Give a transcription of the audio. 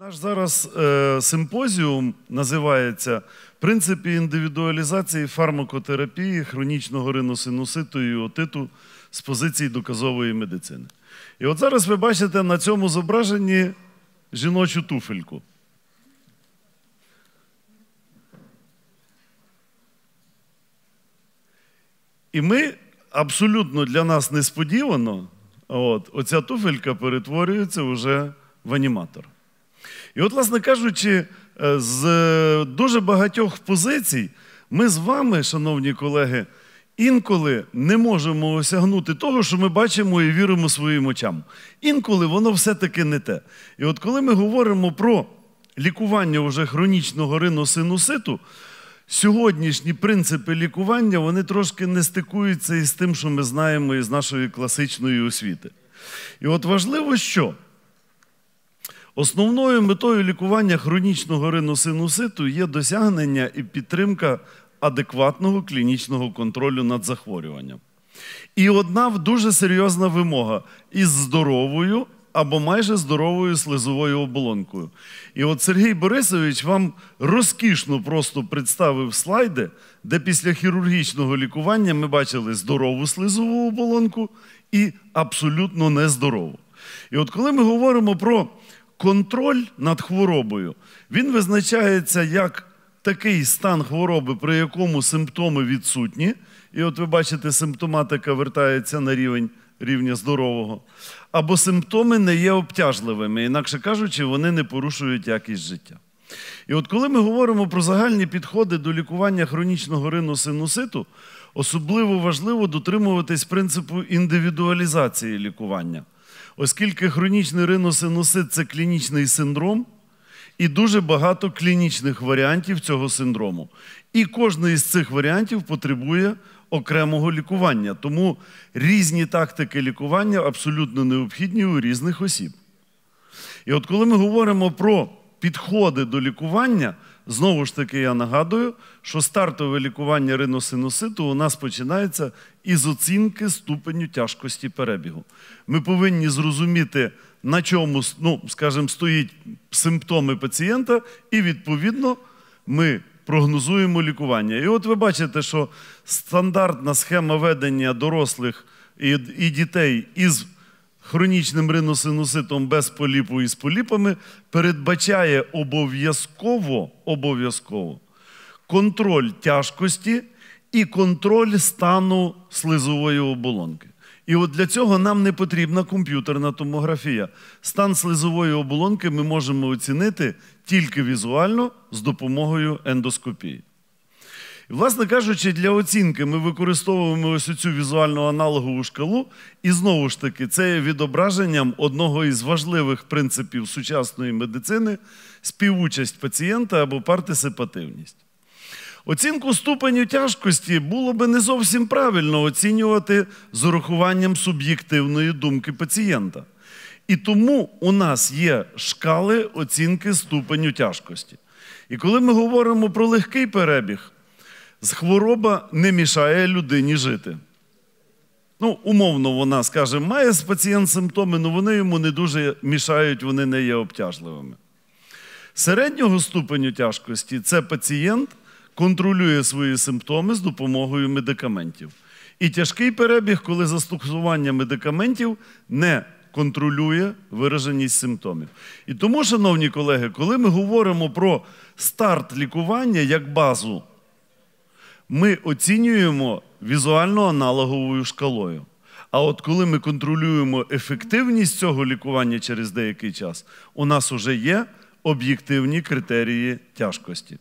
Наш зараз е, симпозіум називається Принципи індивідуалізації фармакотерапії хронічного риносинуситу і отиту з позиції доказової медицини. І от зараз ви бачите на цьому зображенні жіночу туфельку. І ми абсолютно для нас несподівано, от, оця туфелька перетворюється вже в аніматор. І от, власне кажучи, е, з е, дуже багатьох позицій ми з вами, шановні колеги, інколи не можемо осягнути того, що ми бачимо і віримо своїм очам. Інколи воно все-таки не те. І от коли ми говоримо про лікування вже хронічного риносинуситу, Сьогоднішні принципи лікування вони трошки не стикуються із тим, що ми знаємо із нашої класичної освіти. І от важливо, що Основною метою лікування хронічного риносинуситу є досягнення і підтримка адекватного клінічного контролю над захворюванням. І одна дуже серйозна вимога із здоровою або майже здоровою слизовою оболонкою. І от Сергій Борисович вам розкішно просто представив слайди, де після хірургічного лікування ми бачили здорову слизову оболонку і абсолютно нездорову. І от коли ми говоримо про контроль над хворобою він визначається як такий стан хвороби, при якому симптоми відсутні. І от ви бачите, симптоматика вертається на рівень рівня здорового. Або симптоми не є обтяжливими, інакше кажучи, вони не порушують якість життя. І от коли ми говоримо про загальні підходи до лікування хронічного рину синуситу, особливо важливо дотримуватись принципу індивідуалізації лікування оскільки хронічний риносиносит це клінічний синдром, і дуже багато клінічних варіантів цього синдрому. І кожен із цих варіантів потребує окремого лікування. Тому різні тактики лікування абсолютно необхідні у різних осіб. І от коли ми говоримо про підходи до лікування, знову ж таки, я нагадую, що стартове лікування риносинуситу у нас починається із оцінки ступеню тяжкості перебігу. Ми повинні зрозуміти, на чому, ну, скажімо, стоїть симптоми пацієнта, і відповідно ми. Прогнозуємо лікування. І от ви бачите, що стандартна схема ведення дорослих і і дітей із хронічним риносинуситом без поліпу і з поліпами передбачає обов'язково обов'язково контроль тяжкості і контроль стану слизової оболонки. І от для цього нам не потрібна комп'ютерна томографія. Стан слизової оболонки ми можемо оцінити тільки візуально з допомогою ендоскопії. І, власне кажучи, для оцінки ми використовуємо ось цю візуальну аналогову шкалу, і знову ж таки, це є відображенням одного із важливих принципів сучасної медицини співучасть пацієнта або партисипативність. Оцінку ступеню тяжкості було би не зовсім правильно оцінювати з урахуванням суб'єктивної думки пацієнта. І тому у нас є шкали оцінки ступеню тяжкості. І коли ми говоримо про легкий перебіг, хвороба не мішає людині жити. Ну, умовно, вона, скаже, має з пацієнт симптоми, але ну, вони йому не дуже мішають, вони не є обтяжливими. Середнього ступеню тяжкості це пацієнт контролює свої симптоми з допомогою медикаментів. І тяжкий перебіг, коли застосування медикаментів не контролює вираженість симптомів. І тому, шановні колеги, коли ми говоримо про старт лікування як базу, ми оцінюємо візуально аналоговою шкалою. А от коли ми контролюємо ефективність цього лікування через деякий час, у нас вже є об'єктивні критерії тяжкості.